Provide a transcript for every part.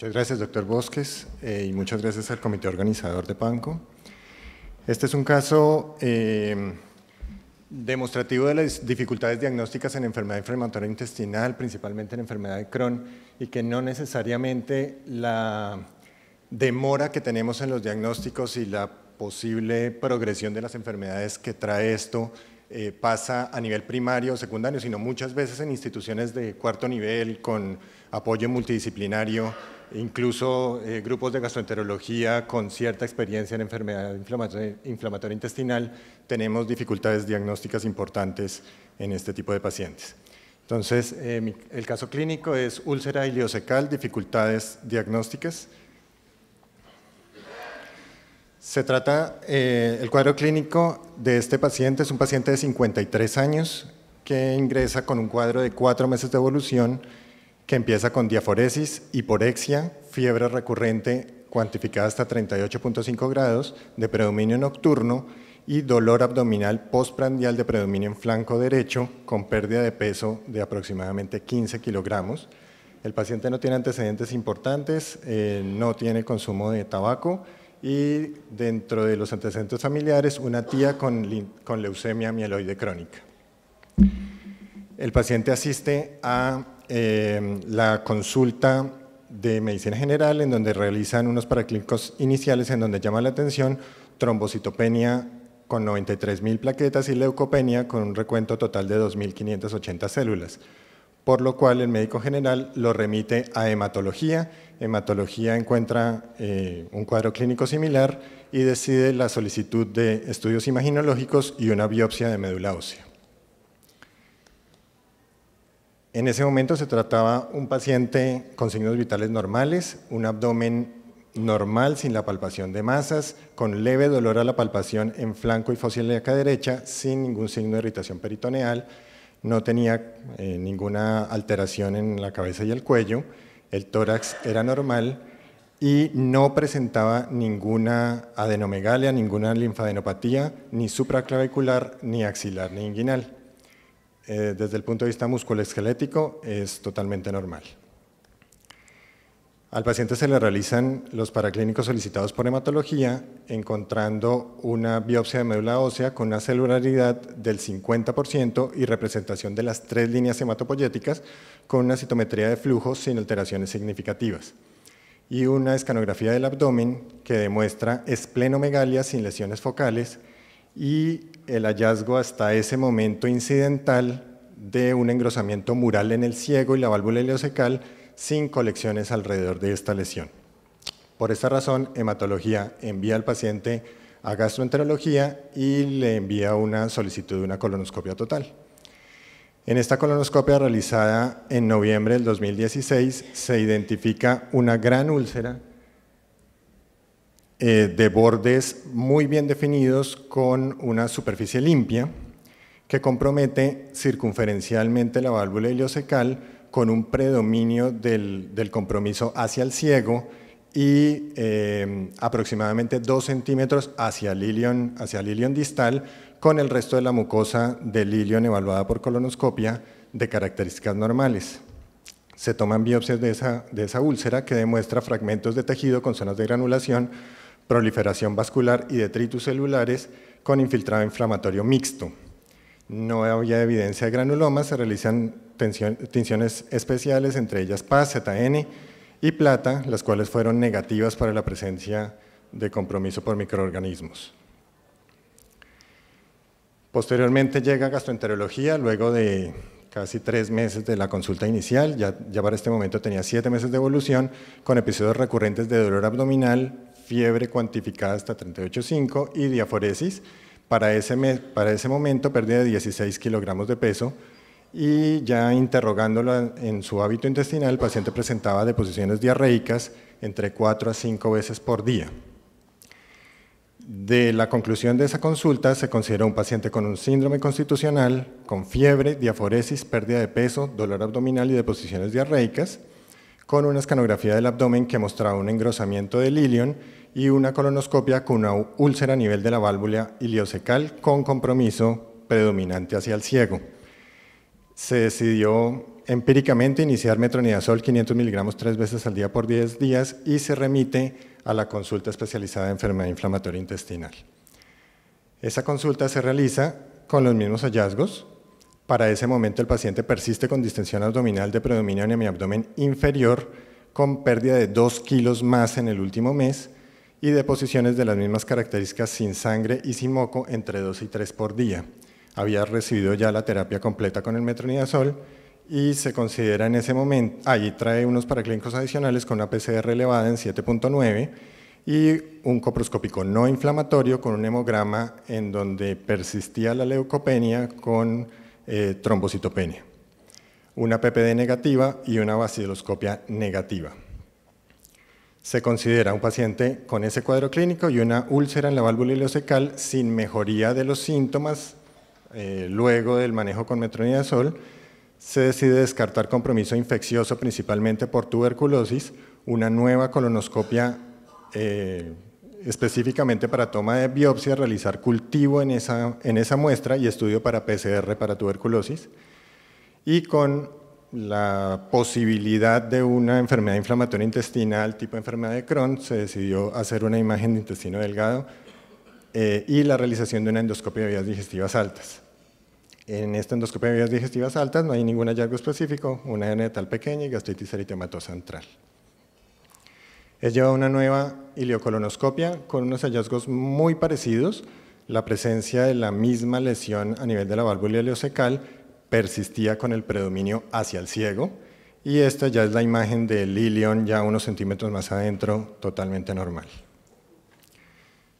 Muchas gracias, doctor Bosques, eh, y muchas gracias al comité organizador de PANCO. Este es un caso em, demostrativo de las dificultades diagnósticas en enfermedad inflamatoria intestinal, principalmente en enfermedad de Crohn, y que no necesariamente la demora que tenemos en los diagnósticos y la posible progresión de las enfermedades que trae esto eh, pasa a nivel primario o secundario, sino muchas veces en instituciones de cuarto nivel con apoyo multidisciplinario incluso eh, grupos de gastroenterología con cierta experiencia en enfermedad inflamatoria, intestinal, tenemos dificultades diagnósticas importantes en este tipo de pacientes. Entonces, eh, el caso clínico es úlcera iliocecal, dificultades diagnósticas. Se trata, eh, el cuadro clínico de este paciente es un paciente de 53 años que ingresa con un cuadro de cuatro meses de evolución que empieza con diaforesis, hiporexia, fiebre recurrente cuantificada hasta 38.5 grados de predominio nocturno y dolor abdominal postprandial de predominio en flanco derecho con pérdida de peso de aproximadamente 15 kilogramos. El paciente no tiene antecedentes importantes, eh, no tiene consumo de tabaco y dentro de los antecedentes familiares una tía con leucemia mieloide crónica. El paciente asiste a eh, la consulta de medicina general, en donde realizan unos paraclínicos iniciales, en donde llama la atención trombocitopenia con 93.000 plaquetas y leucopenia con un recuento total de 2.580 células, por lo cual el médico general lo remite a hematología. Hematología encuentra eh, un cuadro clínico similar y decide la solicitud de estudios imaginológicos y una biopsia de médula ósea. En ese momento se trataba un paciente con signos vitales normales, un abdomen normal sin la palpación de masas, con leve dolor a la palpación en flanco y acá derecha, sin ningún signo de irritación peritoneal, no tenía eh, ninguna alteración en la cabeza y el cuello, el tórax era normal y no presentaba ninguna adenomegalia, ninguna linfadenopatía, ni supraclavicular, ni axilar, ni inguinal. Eh, desde el punto de vista musculoesquelético es totalmente normal. Al paciente se le realizan los paraclínicos solicitados por hematología, encontrando una biopsia de médula ósea con una celularidad del 50% y representación de las tres líneas hematopoyéticas con una citometría de flujo sin alteraciones significativas y una escanografía del abdomen que demuestra esplenomegalia sin lesiones focales y el hallazgo hasta ese momento incidental de un engrosamiento mural en el ciego y la válvula ileocecal sin colecciones alrededor de esta lesión. Por esta razón, hematología envía al paciente a gastroenterología y le envía una solicitud de una colonoscopia total. En esta colonoscopia realizada en noviembre del 2016 se identifica una gran úlcera eh, de bordes muy bien definidos con una superficie limpia que compromete circunferencialmente la válvula iliocecal con un predominio del, del compromiso hacia el ciego y eh, aproximadamente 2 centímetros hacia el, ilion, hacia distal con el resto de la mucosa del ilion evaluada por colonoscopia de características normales. Se toman biopsias de esa, de esa úlcera que demuestra fragmentos de tejido con zonas de granulación proliferación vascular y detritus celulares con infiltrado inflamatorio mixto. No había evidencia de granulomas, se realizan tinciones especiales, entre ellas PAS, ZN y plata, las cuales fueron negativas para la presencia de compromiso por microorganismos. Posteriormente llega gastroenterología, luego de casi tres meses de la consulta inicial, ya, para este momento tenía siete meses de evolución, con episodios recurrentes de dolor abdominal, fiebre cuantificada hasta 38.5 y diaforesis. Para ese, momento perdía 16 kilogramos de peso y ya interrogándola en su hábito intestinal, el paciente presentaba deposiciones diarreicas entre 4 a 5 veces por día. De la conclusión de esa consulta se consideró un paciente con un síndrome constitucional, con fiebre, diaforesis, pérdida de peso, dolor abdominal y deposiciones diarreicas, con una escanografía del abdomen que mostraba un engrosamiento del ilion y una colonoscopia con una úlcera a nivel de la válvula iliocecal con compromiso predominante hacia el ciego. Se decidió empíricamente iniciar metronidazol 500 miligramos tres veces al día por 10 días y se remite a la consulta especializada de enfermedad inflamatoria intestinal. Esa consulta se realiza con los mismos hallazgos. Para ese momento el paciente persiste con distensión abdominal de predominio en el abdomen inferior con pérdida de 2 kilos más en el último mes y deposiciones de las mismas características sin sangre y sin moco entre 2 y 3 por día. Había recibido ya la terapia completa con el metronidazol y se considera en ese momento, ahí trae unos paraclínicos adicionales con una PCR elevada en 7.9 y un coproscópico no inflamatorio con un hemograma en donde persistía la leucopenia con eh, trombocitopenia, una PPD negativa y una vaciloscopia negativa. Se considera un paciente con ese cuadro clínico y una úlcera en la válvula ileocecal sin mejoría de los síntomas eh, luego del manejo con metronidazol se decide descartar compromiso infeccioso principalmente por tuberculosis, una nueva colonoscopia eh, específicamente para toma de biopsia, realizar cultivo en esa, muestra y estudio para PCR para tuberculosis, y con la posibilidad de una enfermedad inflamatoria intestinal tipo enfermedad de Crohn, se decidió hacer una imagen de intestino delgado eh, y la realización de una endoscopia de vías digestivas altas. En esta endoscopia de vías digestivas altas no hay ningún hallazgo específico, una hernia tal pequeña y gastritis eritematosa central. Es llevado una nueva ileocolonoscopia con unos hallazgos muy parecidos, la presencia de la misma lesión a nivel de la válvula ileocecal persistía con el predominio hacia el ciego y esta ya es la imagen del ilion ya unos centímetros más adentro, totalmente normal.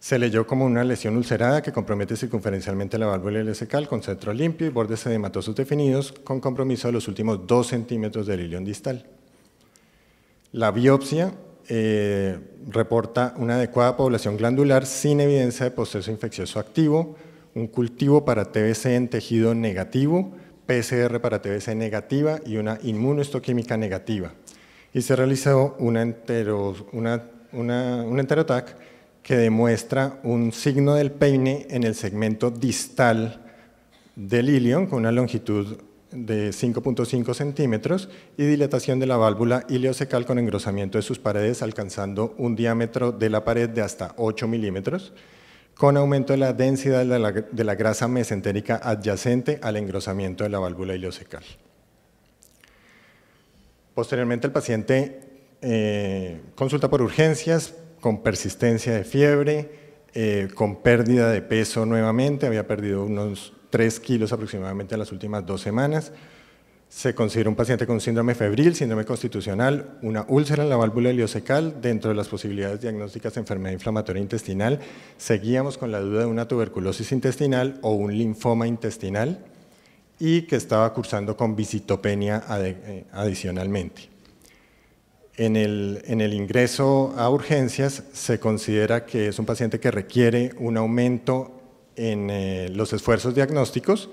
Se leyó como una lesión ulcerada que compromete circunferencialmente la válvula LSCAL con centro limpio y bordes edematosos definidos con compromiso de los últimos 2 centímetros del ilion distal. La biopsia eh, reporta una adecuada población glandular sin evidencia de proceso infeccioso activo, un cultivo para TBC en tejido negativo, PCR para TBC negativa y una inmunohistoquímica negativa. Y se realizó una, entero, una, enterotac que demuestra un signo del peine en el segmento distal del ilion con una longitud de 5.5 centímetros y dilatación de la válvula ileocecal con engrosamiento de sus paredes alcanzando un diámetro de la pared de hasta 8 milímetros, con aumento de la densidad de la, grasa mesentérica adyacente al engrosamiento de la válvula ileocecal. Posteriormente el paciente eh, consulta por urgencias con persistencia de fiebre, eh, con pérdida de peso nuevamente, había perdido unos 3 kilos aproximadamente en las últimas dos semanas. Se considera un paciente con síndrome febril, síndrome constitucional, una úlcera en la válvula heliocecal, Dentro de las posibilidades diagnósticas de enfermedad inflamatoria intestinal, seguíamos con la duda de una tuberculosis intestinal o un linfoma intestinal y que estaba cursando con visitopenia eh, adicionalmente. En el, ingreso a urgencias se considera que es un paciente que requiere un aumento en eh, los esfuerzos diagnósticos.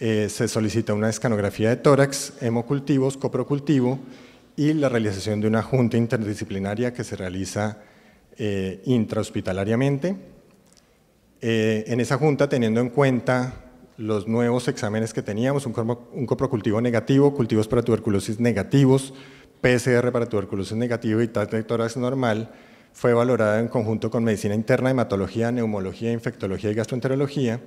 Eh, se solicita una escanografía de tórax, hemocultivos, coprocultivo y la realización de una junta interdisciplinaria que se realiza eh, intrahospitalariamente. en esa junta, teniendo en cuenta los nuevos exámenes que teníamos, un coprocultivo negativo, cultivos para tuberculosis negativos, PCR para tuberculosis negativo y TAC de normal, fue valorada en conjunto con medicina interna, hematología, neumología, infectología y gastroenterología,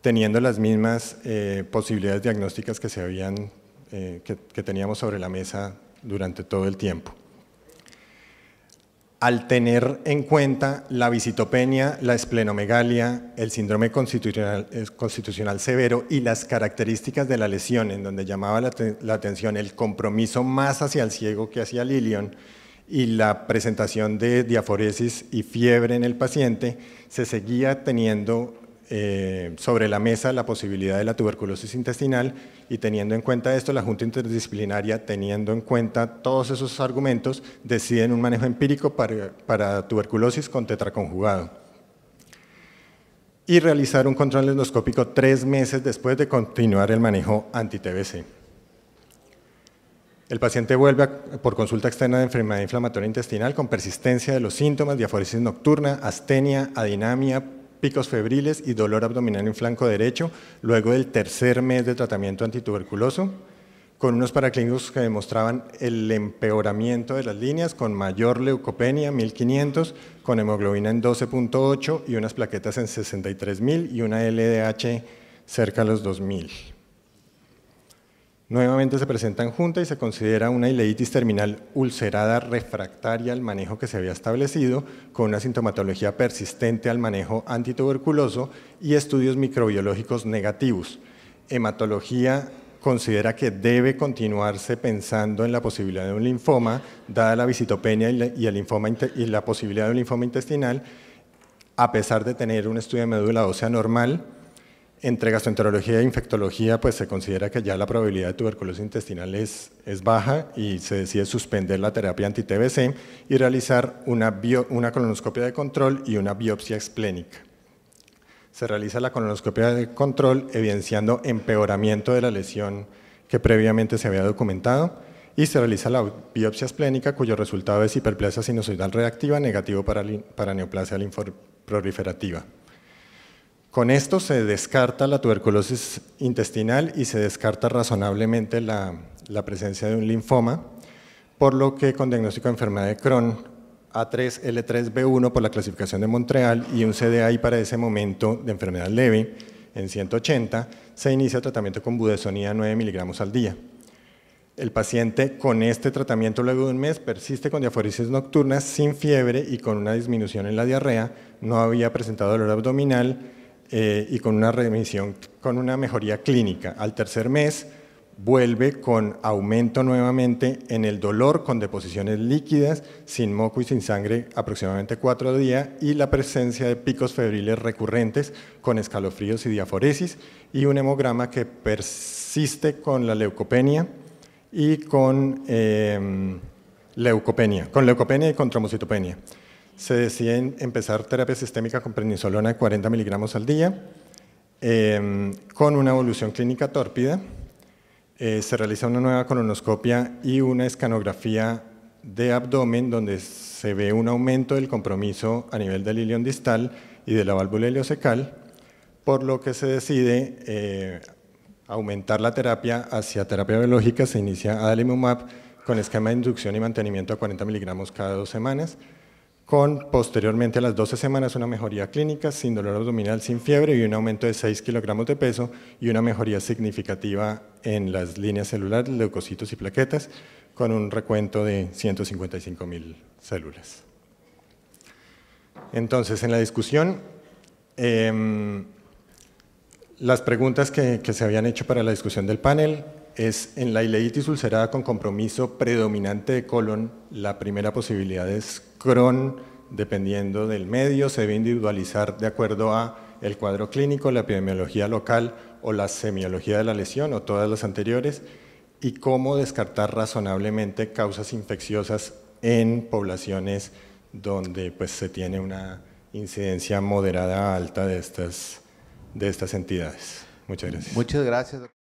teniendo las mismas eh, posibilidades diagnósticas eh, que, que teníamos sobre la mesa durante todo el tiempo al tener en cuenta la visitopenia, la esplenomegalia, el síndrome constitucional, eh, constitucional severo y las características de la lesión, en donde llamaba la, atención el compromiso más hacia el ciego que hacia Lilion y la presentación de diaforesis y fiebre en el paciente, se seguía teniendo eh, sobre la mesa la posibilidad de la tuberculosis intestinal y teniendo en cuenta esto, la Junta Interdisciplinaria, teniendo en cuenta todos esos argumentos, deciden un manejo empírico para, tuberculosis con tetraconjugado y realizar un control endoscópico tres meses después de continuar el manejo anti-TBC. El paciente vuelve por consulta externa de enfermedad inflamatoria intestinal con persistencia de los síntomas, diaforesis nocturna, astenia, adinamia, picos febriles y dolor abdominal en flanco derecho luego del tercer mes de tratamiento antituberculoso, con unos paraclínicos que demostraban el empeoramiento de las líneas, con mayor leucopenia, 1500, con hemoglobina en 12.8 y unas plaquetas en 63.000 y una LDH cerca a los 2000. Nuevamente se presentan juntas y se considera una ileitis terminal ulcerada refractaria al manejo que se había establecido, con una sintomatología persistente al manejo antituberculoso y estudios microbiológicos negativos. Hematología considera que debe continuarse pensando en la posibilidad de un linfoma, dada la visitopenia y el linfoma, y la posibilidad de un linfoma intestinal, a pesar de tener un estudio de médula ósea normal, entre gastroenterología e infectología, pues se considera que ya la probabilidad de tuberculosis intestinal es, baja y se decide suspender la terapia anti-TBC y realizar una, colonoscopia de control y una biopsia esplénica. Se realiza la colonoscopia de control evidenciando empeoramiento de la lesión que previamente se había documentado y se realiza la biopsia esplénica cuyo resultado es hiperplasia sinusoidal reactiva negativo para, para neoplasia linfoproliferativa. Con esto se descarta la tuberculosis intestinal y se descarta razonablemente la, presencia de un linfoma, por lo que con diagnóstico de enfermedad de Crohn a3L3B1 por la clasificación de Montreal y un CDI para ese momento de enfermedad leve en 180, se inicia tratamiento con budesonía 9 miligramos al día. El paciente con este tratamiento luego de un mes persiste con diaforisis nocturnas sin fiebre y con una disminución en la diarrea, no había presentado dolor abdominal, eh, y con una remisión, con una mejoría clínica. Al tercer mes vuelve con aumento nuevamente en el dolor, con deposiciones líquidas, sin moco y sin sangre aproximadamente cuatro días y la presencia de picos febriles recurrentes con escalofríos y diaforesis y un hemograma que persiste con la leucopenia y con eh, leucopenia, con leucopenia y con trombocitopenia se decide empezar terapia sistémica con prednisolona de 40 miligramos al día, em, con una evolución clínica tórpida. Eh, se realiza una nueva colonoscopia y una escanografía de abdomen donde se ve un aumento del compromiso a nivel del ilion distal y de la válvula ileocecal por lo que se decide eh, aumentar la terapia hacia terapia biológica, se inicia adalimumab con esquema de inducción y mantenimiento a 40 miligramos cada dos semanas, con posteriormente a las 12 semanas una mejoría clínica sin dolor abdominal, sin fiebre y un aumento de 6 kilogramos de peso y una mejoría significativa en las líneas celulares, leucocitos y plaquetas con un recuento de 155 mil células. Entonces, en la discusión, em, las preguntas que se habían hecho para la discusión del panel es en la ileitis ulcerada con compromiso predominante de colon, la primera posibilidad es Crohn, dependiendo del medio, se debe individualizar de acuerdo a el cuadro clínico, la epidemiología local o la semiología de la lesión o todas las anteriores y cómo descartar razonablemente causas infecciosas en poblaciones donde pues, se tiene una incidencia moderada alta de estas, de estas entidades. Muchas gracias. Muchas gracias.